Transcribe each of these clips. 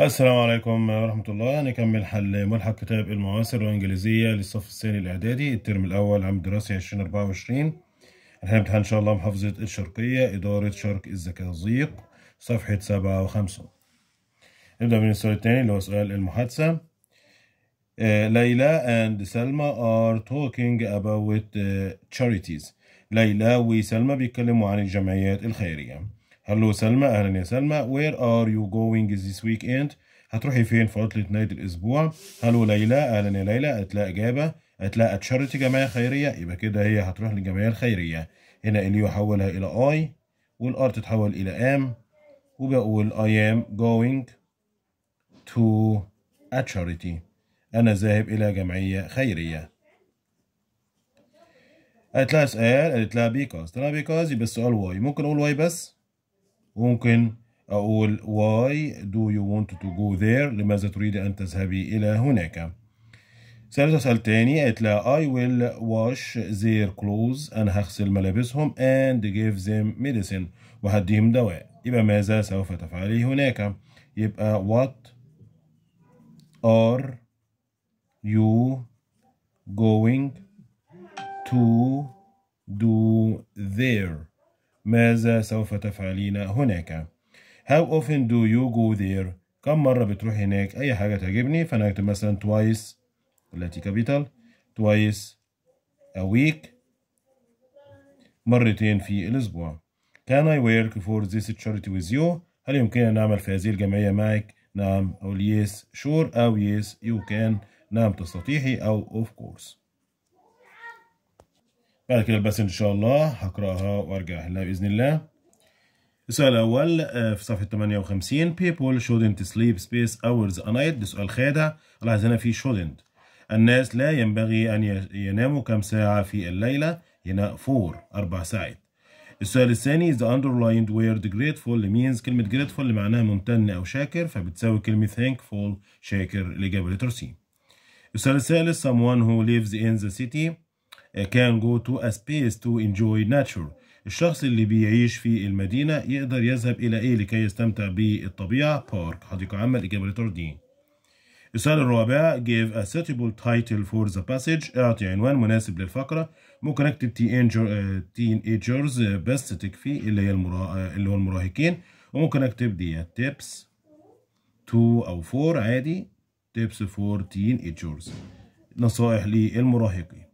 السلام عليكم ورحمة الله هنكمل حل ملحق كتاب المواسر الإنجليزية للصف الثاني الإعدادي الترم الأول عام دراسي 2024 امتحان إن شاء الله محافظة الشرقية إدارة شرق الزكازيق صفحة سبعة وخمسة نبدأ من السؤال الثاني اللي هو سؤال المحادثة uh, ليلى and سلمى are talking about uh, charities ليلى وسلمى بيتكلموا عن الجمعيات الخيرية هلو سلمى اهلا يا سلمى وير ار يو جوينج ذيس ويك اند هتروحي فين في عطله نهايه الاسبوع هلو ليلى اهلا يا ليلى قالت لها اجابه قالت لها اتشارتي جمعيه خيريه يبقى كده هي هتروح للجمعيه الخيريه هنا اليو حولها الى اي والار تتحول الى ام وبقول اي ام جوينج تو a أنا ذاهب إلى جمعية خيرية قالت لها سؤال قالت لها بيكوز قالت لها because يبقى السؤال واي ممكن أقول واي بس ممكن أقول why do you want to go there لماذا تريد أن تذهبي إلى هناك سألت سؤال تاني قالت لها I will wash their clothes أنا هغسل ملابسهم and give them medicine وهديهم دواء يبقى ماذا سوف تفعلي هناك يبقى what are you going to do there ماذا سوف تفعلين هناك How often do you go there كم مرة بتروح هناك أي حاجة تعجبني فأنا هكتب مثلا twice التي كابيتال twice a week مرتين في الأسبوع Can I work for this charity with you هل يمكنني أن أعمل في هذه الجمعية معك نعم أو yes sure أو yes you can نعم تستطيعي أو of course بعد كده بس ان شاء الله هقراها وارجع لها باذن الله السؤال الاول آه، في صفحه 58 people shouldn't sleep space hours a night ده سؤال خادع لاحظ هنا في shouldn't الناس لا ينبغي ان يناموا كم ساعه في الليله هنا 4 اربع ساعات السؤال الثاني is the underlined word grateful means كلمة grateful اللي معناها ممتن أو شاكر فبتساوي كلمة thankful شاكر الإجابة لتر سي. السؤال الثالث someone who lives in the city Uh, can go to a space to enjoy nature الشخص اللي بيعيش في المدينة يقدر يذهب إلى إيه لكي يستمتع بالطبيعة بارك حديقة عامة الإجابة لتر دي السؤال الرابع give a suitable title for the passage اعطي عنوان مناسب للفقرة ممكن اكتب uh, teenagers بس تكفي اللي هي المرا... Uh, اللي هو المراهقين وممكن اكتب دي tips 2 أو 4 عادي tips for teenagers نصائح للمراهقين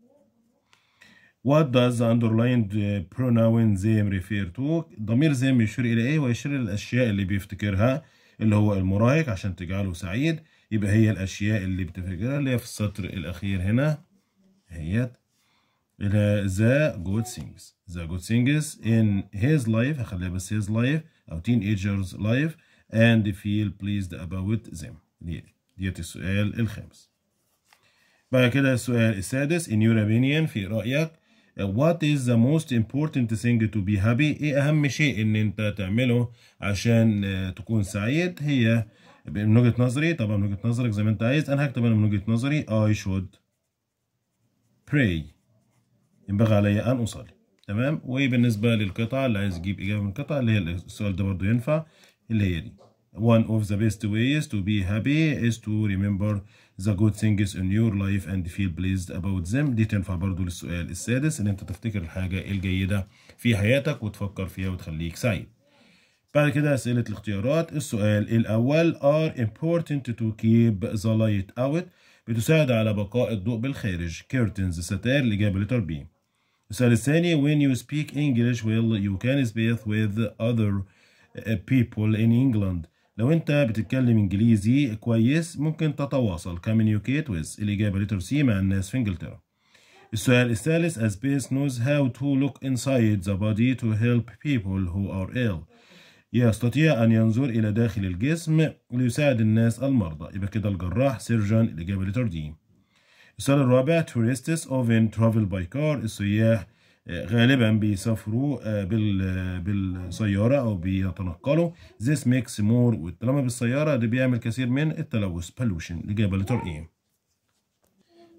What does the underlined pronoun them refer to ضمير them يشير إلى إيه ويشير إلى الأشياء اللي بيفتكرها اللي هو المراهق عشان تجعله سعيد يبقى هي الأشياء اللي بتفتكرها اللي هي في السطر الأخير هنا هي إلى the good things the good things in his life هخليها بس his life أو teenagers life and feel pleased about them ديت السؤال الخامس بعد كده السؤال السادس in your opinion في رأيك Uh, what is the most important thing to be happy ايه اهم شيء ان انت تعمله عشان uh, تكون سعيد هي من وجهة نظري طبعا من وجهة نظرك زي ما انت عايز انا هكتب انا من وجهة نظري I should pray ينبغي عليا ان اصلي تمام وبالنسبة للقطعة اللي عايز اجيب اجابة من القطعة اللي هي السؤال ده برضه ينفع اللي هي دي one of the best ways to be happy is to remember the good things in your life and feel pleased about them دي تنفع برضو للسؤال السادس ان انت تفتكر الحاجه الجيده في حياتك وتفكر فيها وتخليك سعيد بعد كده اسئله الاختيارات السؤال الاول are important to keep the light out بتساعد على بقاء الضوء بالخارج curtains ستار لجابة لتربيه السؤال الثاني when you speak English well you can speak with other uh, people in England لو انت بتتكلم انجليزي كويس ممكن تتواصل communicate with الاجابه لتر سي مع الناس في انجلترا السؤال الثالث as Bass knows how to look inside the body to help people who are ill يستطيع أن ينظر إلى داخل الجسم ليساعد الناس المرضى يبقى كده الجراح سيرجن الإجابة لتر دي السؤال الرابع tourists often travel by car السياح غالبا بيسافروا آه، بالسياره او بيتنقلوا this makes more طالما بالسياره ده بيعمل كثير من التلوث pollution الاجابه لتر ايه e.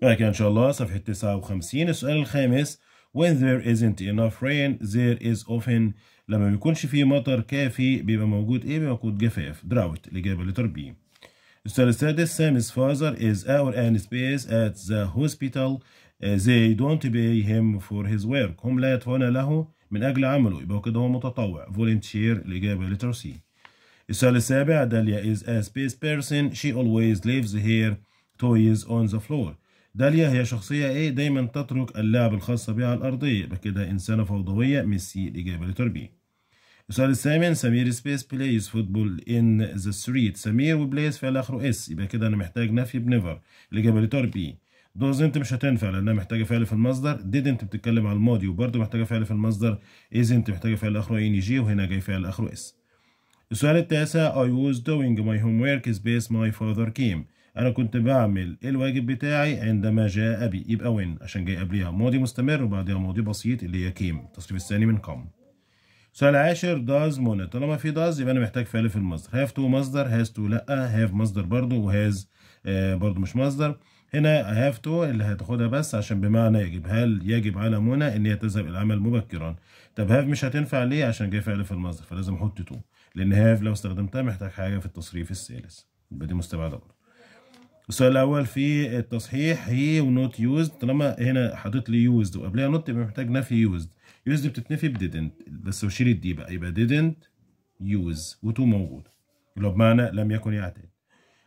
بعد كده ان شاء الله صفحه 59 السؤال الخامس when there isn't enough rain there is often لما بيكونش فيه مطر كافي بيبقى موجود ايه بيبقى موجود جفاف دراوت الاجابه لتر بي السؤال السادس سامس فازر is our and space at the hospital they don't pay him for his work هم لا يدفعون له من أجل عمله يبقى كده هو متطوع volunteer الإجابة لتر سي السؤال السابع داليا is a space person she always leaves her toys on the floor داليا هي شخصية ايه دايما تترك اللعب الخاصة بها على الأرضية يبقى كده إنسانة فوضوية ميس سي الإجابة لتر بي السؤال الثامن سمير سبيس بلايز فوتبول ان ذا ستريت سمير وبلايز في الاخر اس يبقى كده انا محتاج نفي بنيفر الاجابه لتر بي انت مش هتنفع لانها محتاجه فعل في المصدر ديد انت بتتكلم على الماضي وبرده محتاجه فعل في المصدر از انت محتاجه فعل اخره ان جي وهنا جاي فعل اخره اس السؤال التاسع I was doing my homework is based ماي father كيم انا كنت بعمل الواجب بتاعي عندما جاء ابي يبقى وين عشان جاي قبلها ماضي مستمر وبعدها ماضي بسيط اللي هي كيم التصريف الثاني من come سؤال عاشر داز منى طالما في داز يبقى انا محتاج فعل في المصدر هاف تو مصدر هاز تو لا هاف مصدر برضو وهاز آه برضو مش مصدر هنا هاف تو اللي هتاخدها بس عشان بمعنى يجب هل يجب على منى ان هي تذهب العمل مبكرا طب هاف مش هتنفع ليه عشان جاي فعل في المصدر فلازم احط تو لان هاف لو استخدمتها محتاج حاجه في التصريف الثالث يبقى دي مستبعده برضه السؤال الاول في التصحيح هي ونوت يوزد طالما هنا حاطط لي يوزد وقبلها نوت يبقى محتاج نفي يوزد يوزد بتتنفي بديدنت بس وشيل الدي بقى يبقى ديدنت يوز وتو موجوده لو بمعنى لم يكن يعتاد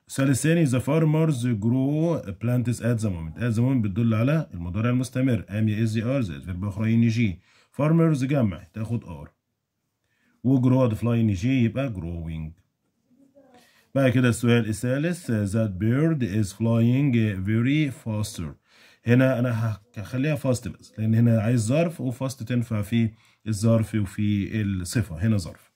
السؤال الثاني the farmers grow plants at the moment at the moment بتدل على المضارع المستمر am يا is are زائد فيرب آخرين يجي farmers جمع تاخد ار grow the fly يجي يبقى growing بعد كده السؤال الثالث that bird is flying very faster هنا انا هخليها فاست بس لان هنا عايز ظرف وفاست تنفع في الظرف وفي الصفه هنا ظرف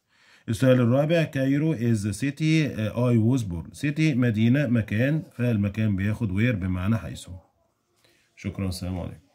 السؤال الرابع كايرو از سيتي اي ووز بورن سيتي مدينة مكان فالمكان بياخد وير بمعنى حيث شكرا السلام عليكم